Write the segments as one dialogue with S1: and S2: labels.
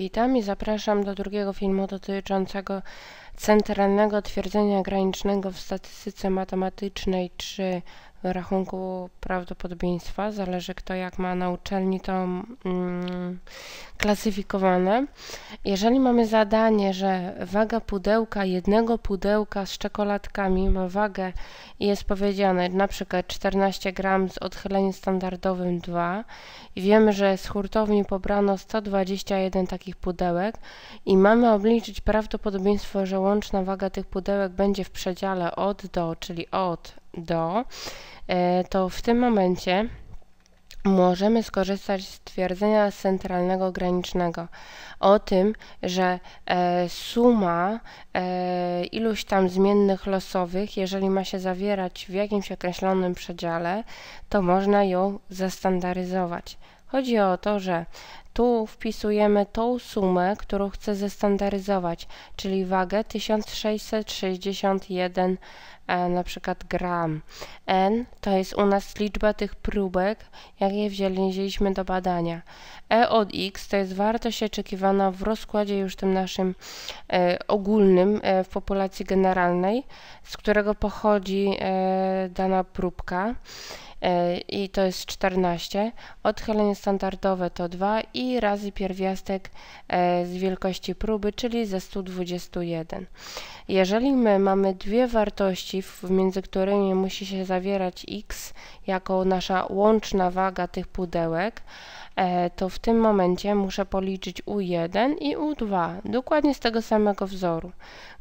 S1: Witam i zapraszam do drugiego filmu dotyczącego centralnego twierdzenia granicznego w statystyce matematycznej czy rachunku prawdopodobieństwa, zależy kto jak ma na uczelni to mm, klasyfikowane. Jeżeli mamy zadanie, że waga pudełka, jednego pudełka z czekoladkami ma wagę i jest powiedziane na przykład 14 gram z odchyleniem standardowym 2 i wiemy, że z hurtowni pobrano 121 takich pudełek i mamy obliczyć prawdopodobieństwo, że łączna waga tych pudełek będzie w przedziale od do, czyli od do, e, to w tym momencie możemy skorzystać z twierdzenia centralnego granicznego o tym, że e, suma e, iluś tam zmiennych losowych, jeżeli ma się zawierać w jakimś określonym przedziale, to można ją zastandaryzować. Chodzi o to, że tu wpisujemy tą sumę, którą chcę zestandaryzować, czyli wagę 1661 e, na przykład gram. N to jest u nas liczba tych próbek, jakie wzięliśmy do badania. E od X to jest wartość oczekiwana w rozkładzie już tym naszym e, ogólnym e, w populacji generalnej, z którego pochodzi e, dana próbka. E, i to jest 14. Odchylenie standardowe to 2 i razy pierwiastek e, z wielkości próby, czyli ze 121. Jeżeli my mamy dwie wartości, między którymi musi się zawierać x jako nasza łączna waga tych pudełek, E, to w tym momencie muszę policzyć U1 i U2, dokładnie z tego samego wzoru,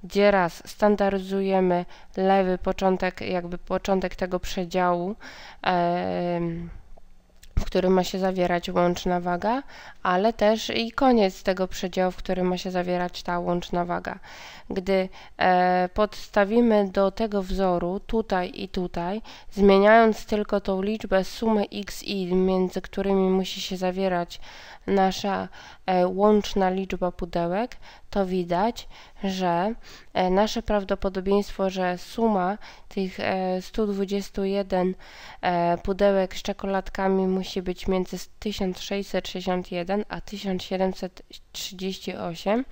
S1: gdzie raz standaryzujemy lewy początek, jakby początek tego przedziału, w którym ma się zawierać łączna waga, ale też i koniec tego przedziału, w którym ma się zawierać ta łączna waga. Gdy e, podstawimy do tego wzoru tutaj i tutaj, zmieniając tylko tą liczbę sumy x i, między którymi musi się zawierać nasza e, łączna liczba pudełek, to widać, że e, nasze prawdopodobieństwo, że suma tych 121 e, e, pudełek z czekoladkami musi być między 1661 a 1738,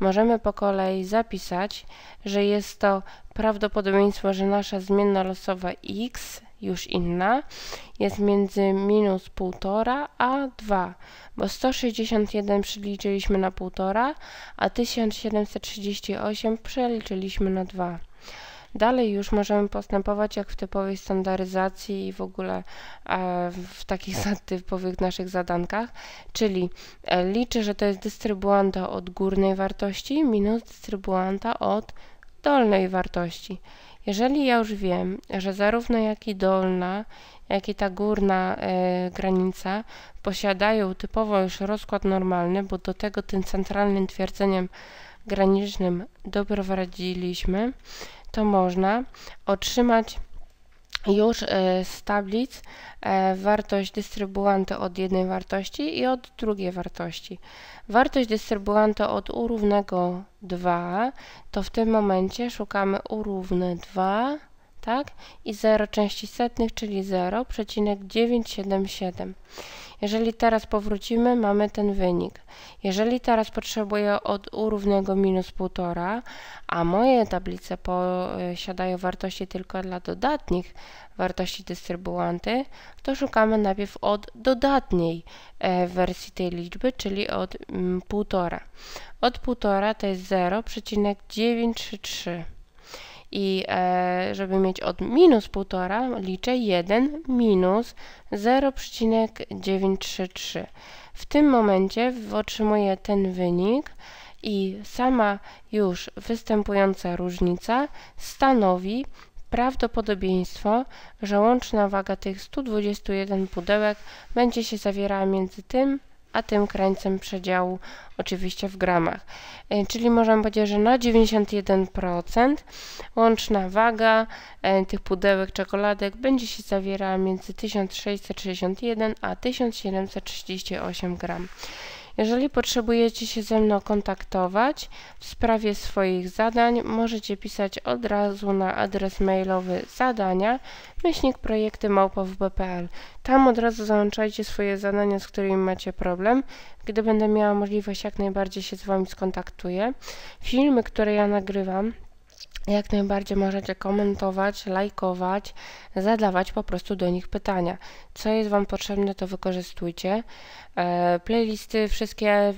S1: możemy po kolei zapisać, że jest to prawdopodobieństwo, że nasza zmienna losowa x już inna, jest między minus 1,5 a 2, bo 161 przeliczyliśmy na 1,5, a 1738 przeliczyliśmy na 2. Dalej już możemy postępować jak w typowej standaryzacji i w ogóle e, w takich typowych naszych zadankach, czyli e, liczę, że to jest dystrybuanta od górnej wartości minus dystrybuanta od dolnej wartości. Jeżeli ja już wiem, że zarówno jak i dolna, jak i ta górna y, granica posiadają typowo już rozkład normalny, bo do tego tym centralnym twierdzeniem granicznym doprowadziliśmy, to można otrzymać już z e, tablic e, wartość dystrybuanta od jednej wartości i od drugiej wartości. Wartość dystrybuanta od u równego 2 to w tym momencie szukamy u równe 2 tak? I 0 części setnych, czyli 0,977. Jeżeli teraz powrócimy, mamy ten wynik. Jeżeli teraz potrzebuję od u równego minus 1,5, a moje tablice posiadają wartości tylko dla dodatnich wartości dystrybuanty, to szukamy najpierw od dodatniej e, wersji tej liczby, czyli od 1,5. Mm, od 1,5 to jest 0,933 i e, żeby mieć od minus 1,5 liczę 1 minus 0,933. W tym momencie otrzymuję ten wynik i sama już występująca różnica stanowi prawdopodobieństwo, że łączna waga tych 121 pudełek będzie się zawierała między tym a tym krańcem przedziału oczywiście w gramach. E, czyli możemy powiedzieć, że na 91% łączna waga e, tych pudełek czekoladek będzie się zawierała między 1661 a 1738 gram. Jeżeli potrzebujecie się ze mną kontaktować w sprawie swoich zadań, możecie pisać od razu na adres mailowy zadania myślnik projekty Tam od razu załączajcie swoje zadania, z którymi macie problem. Gdy będę miała możliwość, jak najbardziej się z Wami skontaktuję. Filmy, które ja nagrywam, jak najbardziej możecie komentować, lajkować, zadawać po prostu do nich pytania. Co jest Wam potrzebne, to wykorzystujcie. E, playlisty wszystkie e,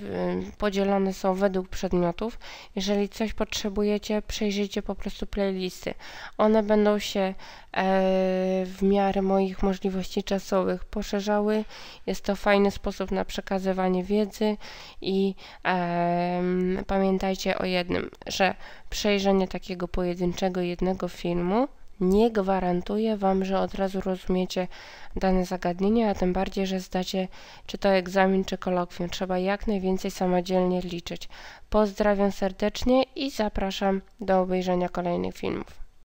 S1: podzielone są według przedmiotów. Jeżeli coś potrzebujecie, przejrzyjcie po prostu playlisty. One będą się E, w miarę moich możliwości czasowych poszerzały. Jest to fajny sposób na przekazywanie wiedzy i pamiętajcie o jednym, że przejrzenie takiego pojedynczego jednego filmu nie gwarantuje Wam, że od razu rozumiecie dane zagadnienie, a tym bardziej, że zdacie czy to egzamin, czy kolokwium. Trzeba jak najwięcej samodzielnie liczyć. Pozdrawiam serdecznie i zapraszam do obejrzenia kolejnych filmów.